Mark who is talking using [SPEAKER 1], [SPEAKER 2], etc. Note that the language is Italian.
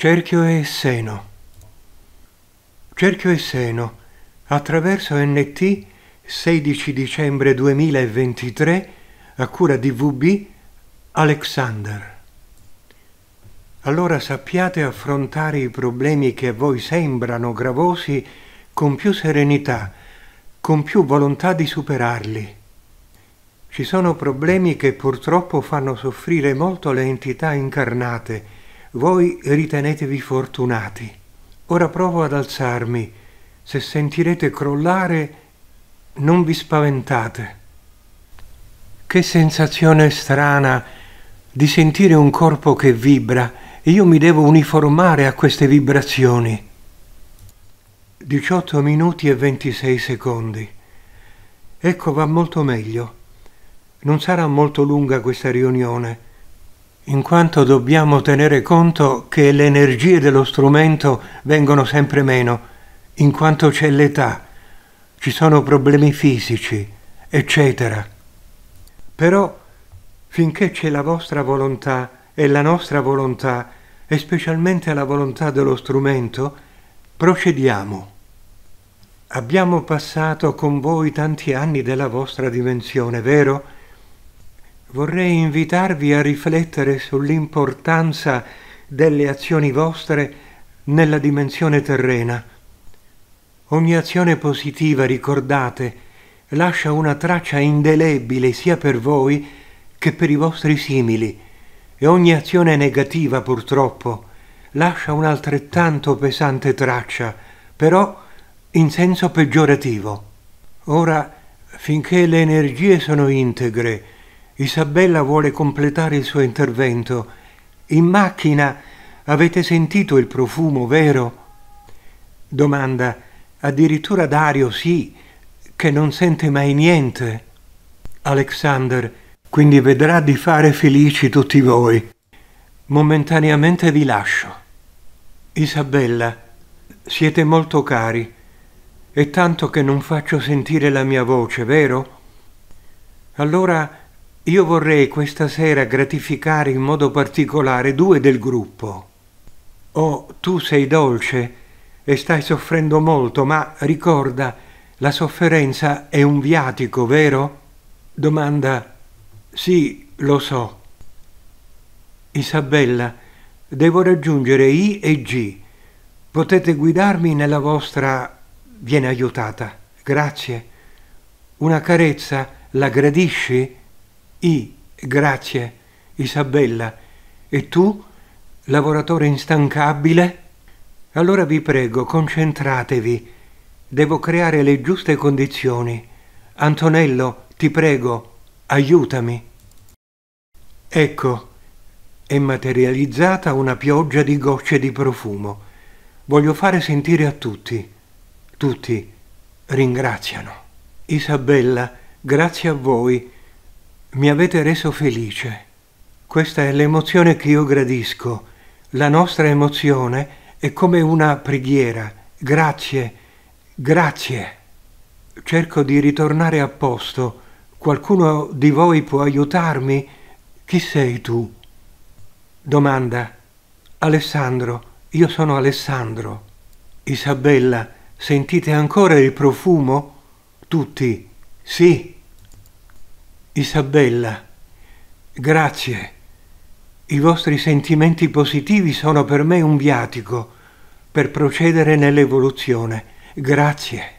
[SPEAKER 1] Cerchio e seno. Cerchio e seno. Attraverso NT 16 dicembre 2023 a cura di VB Alexander. Allora sappiate affrontare i problemi che a voi sembrano gravosi con più serenità, con più volontà di superarli. Ci sono problemi che purtroppo fanno soffrire molto le entità incarnate, voi ritenetevi fortunati. Ora provo ad alzarmi. Se sentirete crollare, non vi spaventate. Che sensazione strana di sentire un corpo che vibra io mi devo uniformare a queste vibrazioni. 18 minuti e 26 secondi. Ecco, va molto meglio. Non sarà molto lunga questa riunione in quanto dobbiamo tenere conto che le energie dello strumento vengono sempre meno, in quanto c'è l'età, ci sono problemi fisici, eccetera. Però, finché c'è la vostra volontà e la nostra volontà, e specialmente la volontà dello strumento, procediamo. Abbiamo passato con voi tanti anni della vostra dimensione, vero? vorrei invitarvi a riflettere sull'importanza delle azioni vostre nella dimensione terrena. Ogni azione positiva, ricordate, lascia una traccia indelebile sia per voi che per i vostri simili e ogni azione negativa, purtroppo, lascia un'altrettanto pesante traccia, però in senso peggiorativo. Ora, finché le energie sono integre, Isabella vuole completare il suo intervento. In macchina avete sentito il profumo, vero? Domanda. Addirittura Dario sì, che non sente mai niente. Alexander, quindi vedrà di fare felici tutti voi. Momentaneamente vi lascio. Isabella, siete molto cari. È tanto che non faccio sentire la mia voce, vero? Allora io vorrei questa sera gratificare in modo particolare due del gruppo. Oh, tu sei dolce e stai soffrendo molto, ma ricorda, la sofferenza è un viatico, vero? Domanda. Sì, lo so. Isabella, devo raggiungere I e G. Potete guidarmi nella vostra... Viene aiutata. Grazie. Una carezza, la gradisci? I, grazie Isabella, e tu, lavoratore instancabile? Allora vi prego, concentratevi. Devo creare le giuste condizioni. Antonello, ti prego, aiutami. Ecco, è materializzata una pioggia di gocce di profumo. Voglio fare sentire a tutti. Tutti ringraziano. Isabella, grazie a voi mi avete reso felice. Questa è l'emozione che io gradisco. La nostra emozione è come una preghiera. Grazie, grazie. Cerco di ritornare a posto. Qualcuno di voi può aiutarmi? Chi sei tu? Domanda. Alessandro, io sono Alessandro. Isabella, sentite ancora il profumo? Tutti. Sì, Isabella, grazie. I vostri sentimenti positivi sono per me un viatico per procedere nell'evoluzione. Grazie.